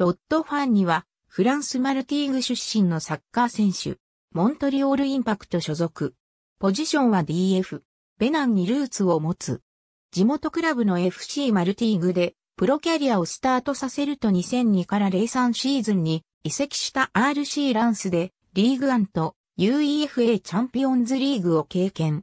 ロッドファンには、フランス・マルティーグ出身のサッカー選手、モントリオール・インパクト所属。ポジションは DF、ベナンにルーツを持つ。地元クラブの FC マルティーグで、プロキャリアをスタートさせると2002から03シーズンに移籍した RC ランスで、リーグアンと UEFA チャンピオンズリーグを経験。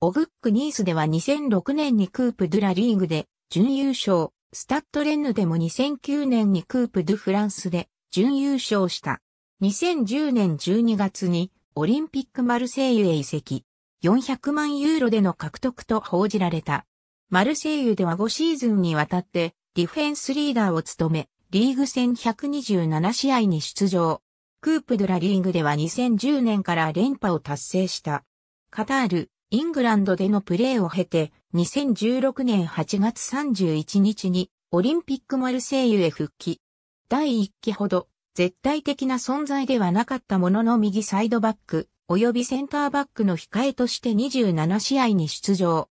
オグックニースでは2006年にクープ・ドゥラリーグで準優勝、スタッドレンヌでも2009年にクープ・ドゥ・フランスで準優勝した。2010年12月にオリンピックマルセイユへ移籍。400万ユーロでの獲得と報じられた。マルセイユでは5シーズンにわたってディフェンスリーダーを務め、リーグ戦127試合に出場。クープドラリーグでは2010年から連覇を達成した。カタール、イングランドでのプレーを経て、2016年8月31日にオリンピックマルセイユへ復帰。第1期ほど絶対的な存在ではなかったものの右サイドバック及びセンターバックの控えとして27試合に出場。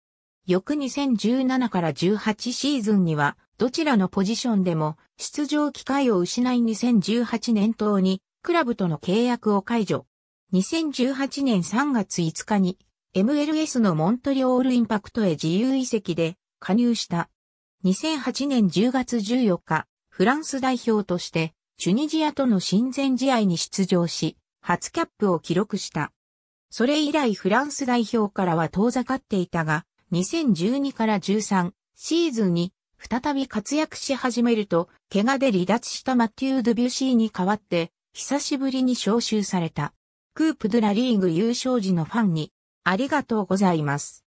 翌2017から18シーズンにはどちらのポジションでも出場機会を失い2018年頭にクラブとの契約を解除。2018年3月5日に MLS のモントリオールインパクトへ自由移籍で加入した。2008年10月14日、フランス代表としてチュニジアとの親善試合に出場し、初キャップを記録した。それ以来フランス代表からは遠ざかっていたが、2012から13シーズンに再び活躍し始めると、怪我で離脱したマティュー・ドゥ・ビュシーに代わって、久しぶりに招集された。クープ・ドゥ・ラ・リーグ優勝時のファンにありがとうございます。